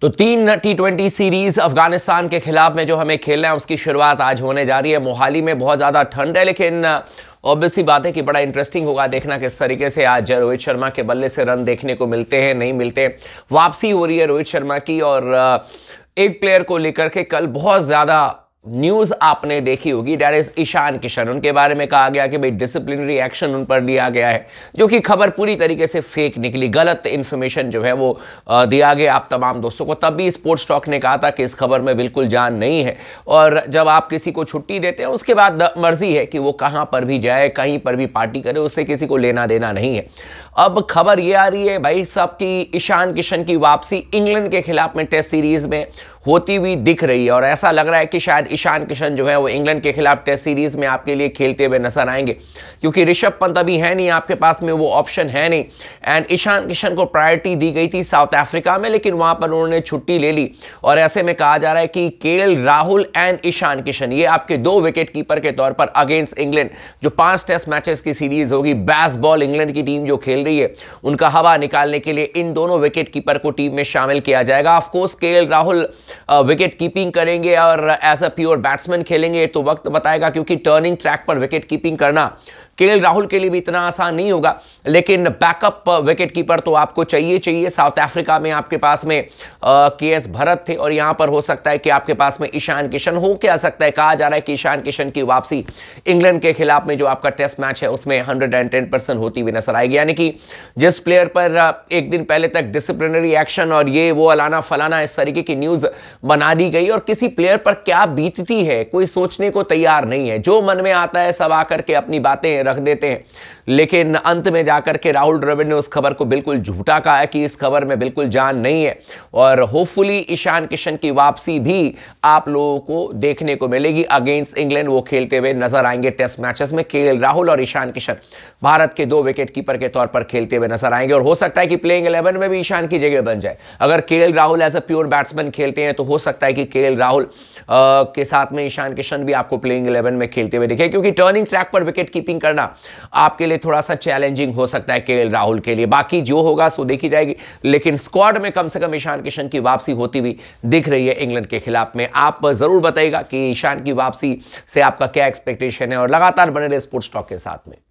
तो तीन T twenty series Afghanistan के खिलाफ में जो हमें खेलना है उसकी शुरुआत आज होने जा रही है मोहाली में बहुत ज़्यादा ठंड है लेकिन ऑब्वियसली बात है कि बड़ा इंटरेस्टिंग होगा देखना किस तरीके से आज रोहित शर्मा के बल्ले से रन देखने को मिलते हैं नहीं मिलते वापसी हो रही है रोहित शर्मा की और uh, एक प्लेयर को लेकर के कल बहुत ज़्यादा न्यूज़ आपने देखी होगी डेट इज़ ईशान किशन उनके बारे में कहा गया कि भाई डिसिप्लिनरी एक्शन उन पर लिया गया है जो कि खबर पूरी तरीके से फेक निकली गलत इंफॉर्मेशन जो है वो दिया गया आप तमाम दोस्तों को तब भी स्पोर्ट्स टॉक ने कहा था कि इस खबर में बिल्कुल जान नहीं है और जब आप किसी को छुट्टी देते हैं उसके बाद मर्जी है कि वो कहाँ पर भी जाए कहीं पर भी पार्टी करे उससे किसी को लेना देना नहीं है अब खबर ये आ रही है भाई साहब की ईशान किशन की वापसी इंग्लैंड के खिलाफ में टेस्ट सीरीज़ में होती हुई दिख रही है और ऐसा लग रहा है कि शायद ईशान किशन जो है वो इंग्लैंड के खिलाफ टेस्ट सीरीज़ में आपके लिए खेलते हुए नजर आएंगे क्योंकि ऋषभ पंत अभी है नहीं आपके पास में वो ऑप्शन है नहीं एंड ईशान किशन को प्रायोरिटी दी गई थी साउथ अफ्रीका में लेकिन वहाँ पर उन्होंने छुट्टी ले ली और ऐसे में कहा जा रहा है कि के राहुल एंड ईशान किशन ये आपके दो विकेट कीपर के तौर पर अगेंस्ट इंग्लैंड जो पांच टेस्ट मैचेस की सीरीज होगी बैसबॉल इंग्लैंड की टीम जो खेल रही है उनका हवा निकालने के लिए इन दोनों विकेट कीपर को टीम में शामिल किया जाएगा ऑफकोर्स के राहुल विकेट कीपिंग करेंगे और एज अ प्योर बैट्समैन खेलेंगे तो वक्त बताएगा क्योंकि टर्निंग ट्रैक पर विकेट कीपिंग करना के राहुल के लिए भी इतना आसान नहीं होगा लेकिन बैकअप विकेट कीपर तो आपको चाहिए चाहिए साउथ अफ्रीका में आपके पास में के एस भरत थे और यहाँ पर हो सकता है कि आपके पास में ईशान किशन हो क्या सकता है कहा जा रहा है कि ईशान किशन की वापसी इंग्लैंड के खिलाफ में जो आपका टेस्ट मैच है उसमें हंड्रेड होती हुई नजर आएगी यानी कि जिस प्लेयर पर uh, एक दिन पहले तक डिसिप्लिनरी एक्शन और ये वो अलाना फलाना इस तरीके की न्यूज बना दी गई और किसी प्लेयर पर क्या बीतती है कोई सोचने को तैयार नहीं है जो मन में आता है सब आकर के अपनी बातें रख देते हैं लेकिन अंत में जाकर के राहुल द्रविड़ ने उस खबर को बिल्कुल झूठा कहा है कि इस खबर में बिल्कुल जान नहीं है और होपफुली ईशान किशन की वापसी भी आप लोगों को देखने को मिलेगी अगेंस्ट इंग्लैंड वो खेलते हुए नजर आएंगे टेस्ट मैचेस में के राहुल और ईशान किशन भारत के दो विकेट कीपर के तौर पर खेलते हुए नजर आएंगे और हो सकता है कि प्लेइंग इलेवन में भी ईशान की जगह बन जाए अगर K Rahul as a pure batsman खेलते हैं तो हो सकता है कि के राहुल के साथ में ईशान किशन भी आपको प्लेइंग इलेवन में खेलते हुए दिखे क्योंकि टर्निंग ट्रैक पर विकेट कीपिंग कर करना आपके लिए थोड़ा सा चैलेंजिंग हो सकता है के राहुल के लिए बाकी जो होगा सो देखी जाएगी लेकिन स्क्वाड में कम से कम ईशान किशन की वापसी होती हुई दिख रही है इंग्लैंड के खिलाफ में आप ज़रूर बताइएगा कि ईशान की वापसी से आपका क्या एक्सपेक्टेशन है और लगातार बने रहे स्पोर्ट्स स्टॉक के साथ में